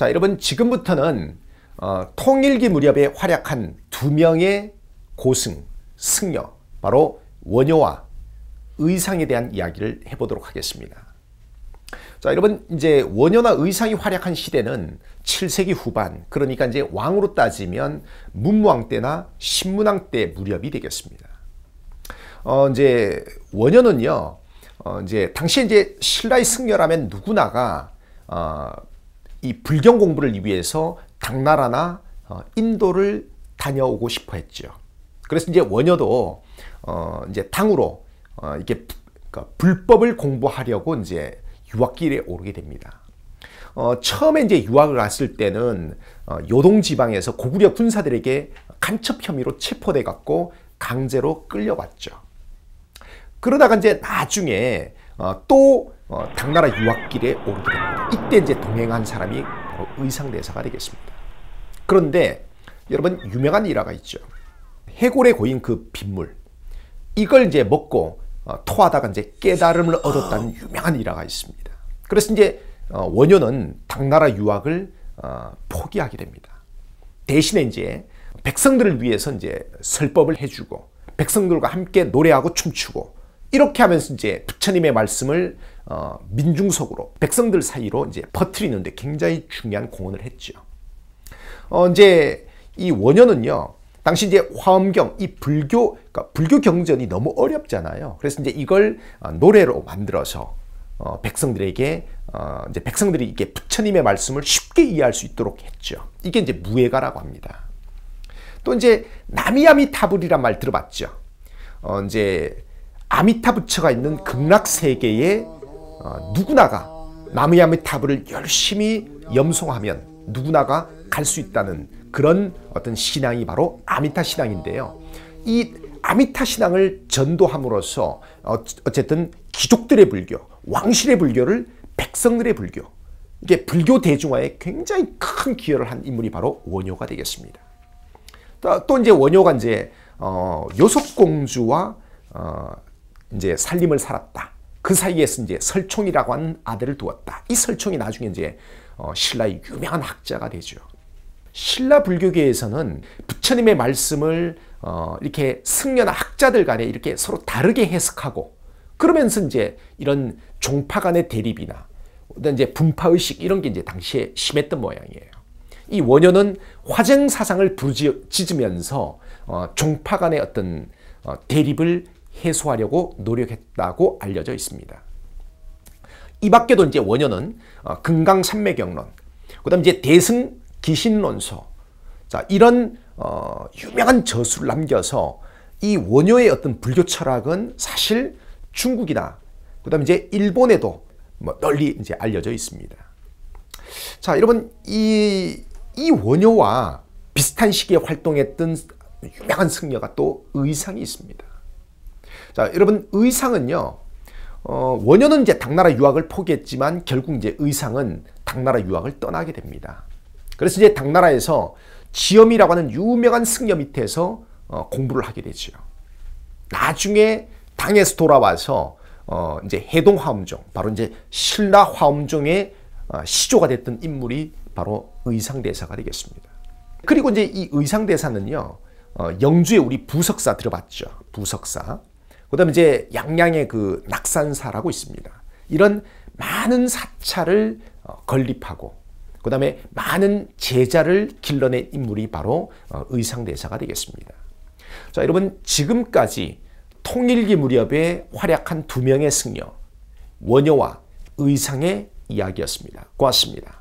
자 여러분 지금부터는 어, 통일기 무렵에 활약한 두 명의 고승, 승려 바로 원효와 의상에 대한 이야기를 해보도록 하겠습니다. 자 여러분 이제 원효나 의상이 활약한 시대는 7세기 후반 그러니까 이제 왕으로 따지면 문무왕 때나 신문왕 때 무렵이 되겠습니다. 어 이제 원효는요 어 이제 당시 이제 신라의 승려라면 누구나가 어이 불경 공부를 위해서 당나라나 어, 인도를 다녀오고 싶어 했죠. 그래서 이제 원효도 어 이제 당으로 어이게 그러니까 불법을 공부하려고 이제 유학길에 오르게 됩니다. 어 처음에 이제 유학을 갔을 때는 어, 요동 지방에서 고구려 군사들에게 간첩 혐의로 체포돼 갖고 강제로 끌려왔죠. 그러다가 이제 나중에 어, 또 어, 당나라 유학길에 오르게 됩니다. 이때 이제 동행한 사람이 바로 의상대사가 되겠습니다. 그런데 여러분 유명한 일화가 있죠. 해골에 고인 그 빗물 이걸 이제 먹고 어, 토하다가 이제 깨달음을 얻었다는 유명한 일화가 있습니다. 그래서 이제 원효는 당나라 유학을 포기하게 됩니다. 대신에 이제 백성들을 위해서 이제 설법을 해주고 백성들과 함께 노래하고 춤추고 이렇게 하면서 이제 부처님의 말씀을 어, 민중 속으로 백성들 사이로 이제 퍼뜨리는데 굉장히 중요한 공헌을 했죠. 어, 이제 이 원효는요. 당시 이제 화엄경 이 불교 그러니까 불교 경전이 너무 어렵잖아요. 그래서 이제 이걸 어, 노래로 만들어서 어, 백성들에게 어, 이제 백성들이 이게 부처님의 말씀을 쉽게 이해할 수 있도록 했죠. 이게 이제 무예가라고 합니다. 또 이제 나미야미 타불이란 말 들어봤죠. 어, 이제 아미타부처가 있는 극락세계에 어, 누구나가 나무야미타부를 열심히 염송하면 누구나가 갈 수 있다는 그런 어떤 신앙이 바로 아미타 신앙인데요. 이 아미타 신앙을 전도함으로써 어, 어쨌든 귀족들의 불교, 왕실의 불교를 백성들의 불교, 이게 불교 대중화에 굉장히 큰 기여를 한 인물이 바로 원효가 되겠습니다. 또, 이제 원효가 이제 어, 요속공주와 어, 이제 살림을 살았다. 그 사이에서 이제 설총이라고 하는 아들을 두었다. 이 설총이 나중에 이제 어, 신라의 유명한 학자가 되죠. 신라 불교계에서는 부처님의 말씀을 어, 이렇게 승려나 학자들 간에 이렇게 서로 다르게 해석하고 그러면서 이제 이런 종파 간의 대립이나 이제 분파 의식 이런 게 이제 당시에 심했던 모양이에요. 이 원효는 화쟁 사상을 부르짖으면서 어, 종파 간의 어떤 대립을 해소하려고 노력했다고 알려져 있습니다. 이 밖에도 이제 원현은 어, 금강산맥경론, 그다음 이제 대승 기신론서, 자 이런 어, 유명한 저술을 남겨서 이 원효의 어떤 불교 철학은 사실 중국이나 그다음 이제 일본에도 뭐 널리 이제 알려져 있습니다. 자 여러분 이 이 원효와 비슷한 시기에 활동했던 유명한 승려가 또 의상이 있습니다. 자, 여러분 의상은요. 어, 원효는 이제 당나라 유학을 포기했지만 결국 이제 의상은 당나라 유학을 떠나게 됩니다. 그래서 이제 당나라에서 지엄이라고 하는 유명한 승려 밑에서 어, 공부를 하게 되죠. 나중에 당에서 돌아와서 어, 이제 해동 화음종 바로 이제 신라 화음종의 어, 시조가 됐던 인물이 바로 의상대사가 되겠습니다. 그리고 이제 이 의상대사는요, 어, 영주의 우리 부석사 들어봤죠. 부석사. 그다음 에 이제 양양의 그 낙산사라고 있습니다. 이런 많은 사찰을 어, 건립하고 그다음에 많은 제자를 길러낸 인물이 바로 어, 의상대사가 되겠습니다. 자, 여러분 지금까지 통일기 무렵에 활약한 두 명의 승려 원효와 의상의 이야기였습니다. 고맙습니다.